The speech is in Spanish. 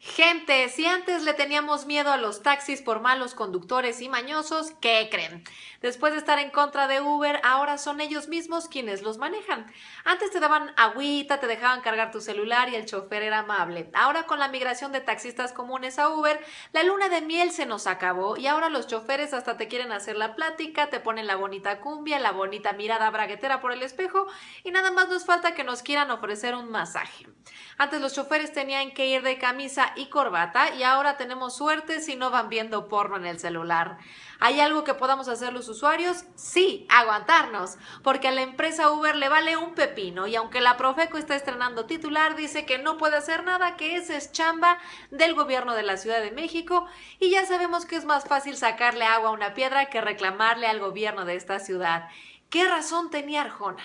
Gente, si antes le teníamos miedo a los taxis por malos conductores y mañosos, ¿qué creen? Después de estar en contra de Uber, ahora son ellos mismos quienes los manejan. Antes te daban agüita, te dejaban cargar tu celular y el chofer era amable. Ahora con la migración de taxistas comunes a Uber, la luna de miel se nos acabó y ahora los choferes hasta te quieren hacer la plática, te ponen la bonita cumbia, la bonita mirada braguetera por el espejo y nada más nos falta que nos quieran ofrecer un masaje. Antes los choferes tenían que ir de camisa y corbata y ahora tenemos suerte si no van viendo porno en el celular. ¿Hay algo que podamos hacer los usuarios? Sí, aguantarnos, porque a la empresa Uber le vale un pepino y aunque la Profeco está estrenando titular, dice que no puede hacer nada, que esa es chamba del gobierno de la Ciudad de México y ya sabemos que es más fácil sacarle agua a una piedra que reclamarle al gobierno de esta ciudad. ¿Qué razón tenía Arjona?